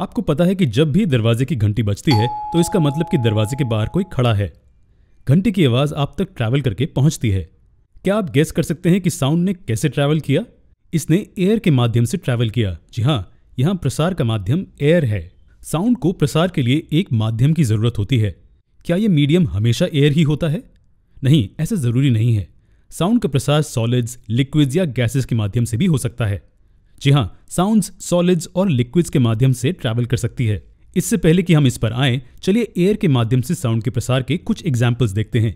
आपको पता है कि जब भी दरवाजे की घंटी बजती है तो इसका मतलब कि दरवाजे के बाहर कोई खड़ा है घंटी की आवाज़ आप तक ट्रैवल करके पहुंचती है क्या आप गेस कर सकते हैं कि साउंड ने कैसे ट्रैवल किया इसने एयर के माध्यम से ट्रैवल किया जी हाँ यहाँ प्रसार का माध्यम एयर है साउंड को प्रसार के लिए एक माध्यम की ज़रूरत होती है क्या यह मीडियम हमेशा एयर ही होता है नहीं ऐसा ज़रूरी नहीं है साउंड का प्रसार सॉलिड्स लिक्विड्स या गैसेस के माध्यम से भी हो सकता है जी हाँ साउंड सॉलिड्स और लिक्विड्स के माध्यम से ट्रैवल कर सकती है इससे पहले कि हम इस पर आए चलिए एयर के माध्यम से साउंड के प्रसार के कुछ एग्जाम्पल्स देखते हैं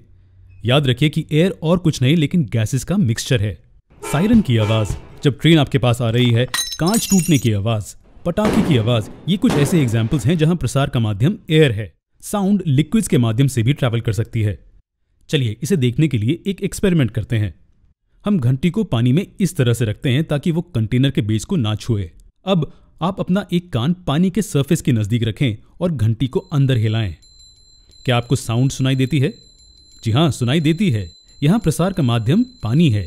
याद रखिए कि एयर और कुछ नहीं लेकिन गैसेस का मिक्सचर है साइरन की आवाज जब ट्रेन आपके पास आ रही है कांच टूटने की आवाज पटाखे की आवाज ये कुछ ऐसे एग्जाम्पल्स हैं जहां प्रसार का माध्यम एयर है साउंड लिक्विड्स के माध्यम से भी ट्रैवल कर सकती है चलिए इसे देखने के लिए एक एक्सपेरिमेंट करते हैं हम घंटी को पानी में इस तरह से रखते हैं ताकि वो कंटेनर के बेस को ना छुए अब आप अपना एक कान पानी के सरफेस के नज़दीक रखें और घंटी को अंदर हिलाएं। क्या आपको साउंड सुनाई देती है जी हाँ सुनाई देती है यहाँ प्रसार का माध्यम पानी है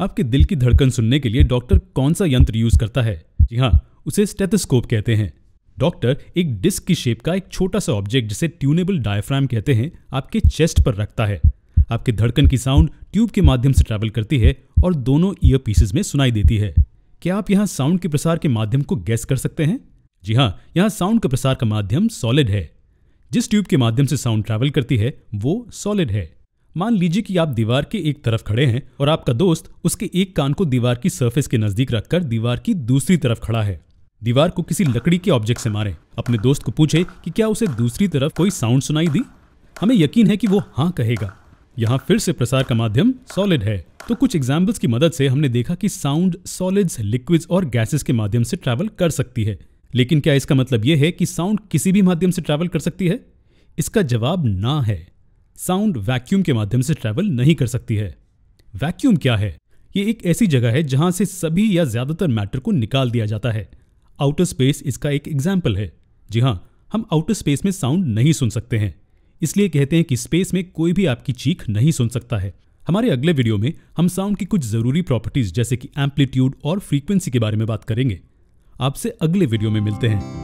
आपके दिल की धड़कन सुनने के लिए डॉक्टर कौन सा यंत्र यूज करता है जी हाँ उसे स्टेथोस्कोप कहते हैं डॉक्टर एक डिस्क की शेप का एक छोटा सा ऑब्जेक्ट जिसे ट्यूनेबल डायफ्राम कहते हैं आपके चेस्ट पर रखता है आपके धड़कन की साउंड ट्यूब के माध्यम से ट्रैवल करती है और दोनों ईयर पीसेज में सुनाई देती है क्या आप यहाँ साउंड के प्रसार के माध्यम को गैस कर सकते हैं जी हाँ यहाँ साउंड के प्रसार का माध्यम सॉलिड है जिस ट्यूब के माध्यम से साउंड ट्रैवल करती है वो सॉलिड है मान लीजिए कि आप दीवार के एक तरफ खड़े हैं और आपका दोस्त उसके एक कान को दीवार की सरफेस के नजदीक रखकर दीवार की दूसरी तरफ खड़ा है दीवार को किसी लकड़ी के ऑब्जेक्ट से मारे अपने दोस्त को पूछे कि क्या उसे दूसरी तरफ कोई साउंड सुनाई दी हमें यकीन है कि वो हाँ कहेगा यहाँ फिर से प्रसार का माध्यम सॉलिड है तो कुछ एग्जाम्पल्स की मदद से हमने देखा कि साउंड सॉलिड्स लिक्विड्स और गैसेस के माध्यम से ट्रैवल कर सकती है लेकिन क्या इसका मतलब यह है कि साउंड किसी भी माध्यम से ट्रैवल कर सकती है इसका जवाब ना है साउंड वैक्यूम के माध्यम से ट्रैवल नहीं कर सकती है वैक्यूम क्या है ये एक ऐसी जगह है जहां से सभी या ज्यादातर मैटर को निकाल दिया जाता है आउटर स्पेस इसका एक एग्जाम्पल है जी हाँ हम आउटर स्पेस में साउंड नहीं सुन सकते हैं इसलिए कहते हैं कि स्पेस में कोई भी आपकी चीख नहीं सुन सकता है हमारे अगले वीडियो में हम साउंड की कुछ ज़रूरी प्रॉपर्टीज़ जैसे कि एम्पलीट्यूड और फ्रीक्वेंसी के बारे में बात करेंगे आपसे अगले वीडियो में मिलते हैं